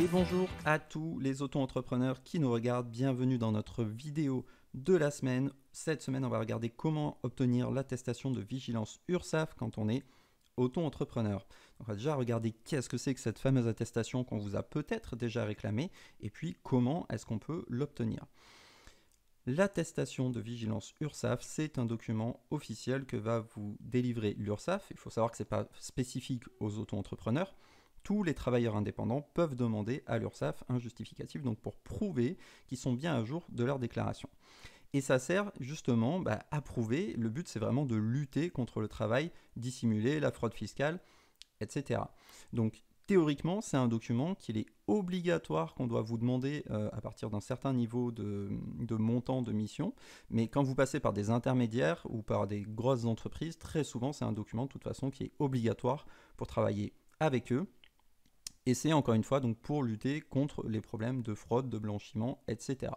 Et bonjour à tous les auto-entrepreneurs qui nous regardent. Bienvenue dans notre vidéo de la semaine. Cette semaine, on va regarder comment obtenir l'attestation de vigilance URSAF quand on est auto-entrepreneur. On va déjà regarder qu'est-ce que c'est que cette fameuse attestation qu'on vous a peut-être déjà réclamée et puis comment est-ce qu'on peut l'obtenir. L'attestation de vigilance URSAF, c'est un document officiel que va vous délivrer l'URSAF. Il faut savoir que ce n'est pas spécifique aux auto-entrepreneurs tous les travailleurs indépendants peuvent demander à l'URSSAF un justificatif, donc pour prouver qu'ils sont bien à jour de leur déclaration. Et ça sert justement bah, à prouver, le but c'est vraiment de lutter contre le travail dissimulé, la fraude fiscale, etc. Donc théoriquement, c'est un document qu'il est obligatoire qu'on doit vous demander euh, à partir d'un certain niveau de, montant de mission. Mais quand vous passez par des intermédiaires ou par des grosses entreprises, très souvent, c'est un document de toute façon qui est obligatoire pour travailler avec eux. Et c'est encore une fois donc pour lutter contre les problèmes de fraude, de blanchiment, etc.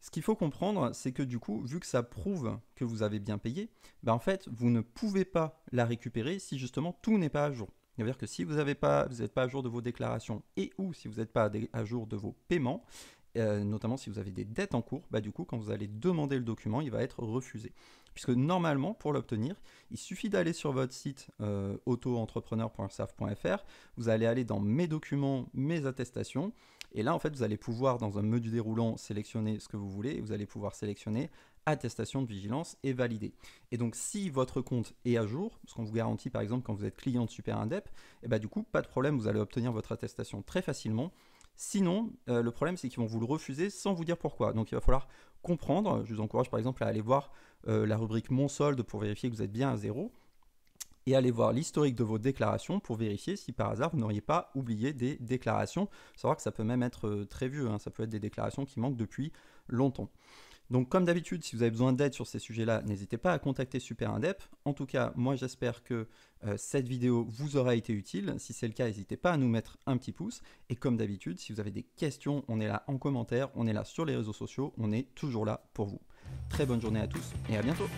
Ce qu'il faut comprendre, c'est que du coup, vu que ça prouve que vous avez bien payé, ben en fait, vous ne pouvez pas la récupérer si justement tout n'est pas à jour. C'est-à-dire que si vous n'êtes pas, pas à jour de vos déclarations et ou si vous n'êtes pas à jour de vos paiements, euh, notamment si vous avez des dettes en cours, bah, du coup, quand vous allez demander le document, il va être refusé. Puisque normalement, pour l'obtenir, il suffit d'aller sur votre site euh, autoentrepreneur.serve.fr, vous allez aller dans Mes documents, Mes attestations, et là, en fait, vous allez pouvoir, dans un menu déroulant, sélectionner ce que vous voulez, et vous allez pouvoir sélectionner attestation de vigilance et « Valider ». Et donc si votre compte est à jour, ce qu'on vous garantit par exemple quand vous êtes client de Superindep, et eh bah, du coup pas de problème, vous allez obtenir votre attestation très facilement. Sinon, euh, le problème, c'est qu'ils vont vous le refuser sans vous dire pourquoi. Donc, il va falloir comprendre. Je vous encourage, par exemple, à aller voir euh, la rubrique Mon solde pour vérifier que vous êtes bien à zéro et aller voir l'historique de vos déclarations pour vérifier si par hasard vous n'auriez pas oublié des déclarations. Savoir que ça peut même être euh, très vieux, hein. ça peut être des déclarations qui manquent depuis longtemps. Donc comme d'habitude, si vous avez besoin d'aide sur ces sujets-là, n'hésitez pas à contacter Super Indep. En tout cas, moi j'espère que euh, cette vidéo vous aura été utile. Si c'est le cas, n'hésitez pas à nous mettre un petit pouce. Et comme d'habitude, si vous avez des questions, on est là en commentaire, on est là sur les réseaux sociaux, on est toujours là pour vous. Très bonne journée à tous et à bientôt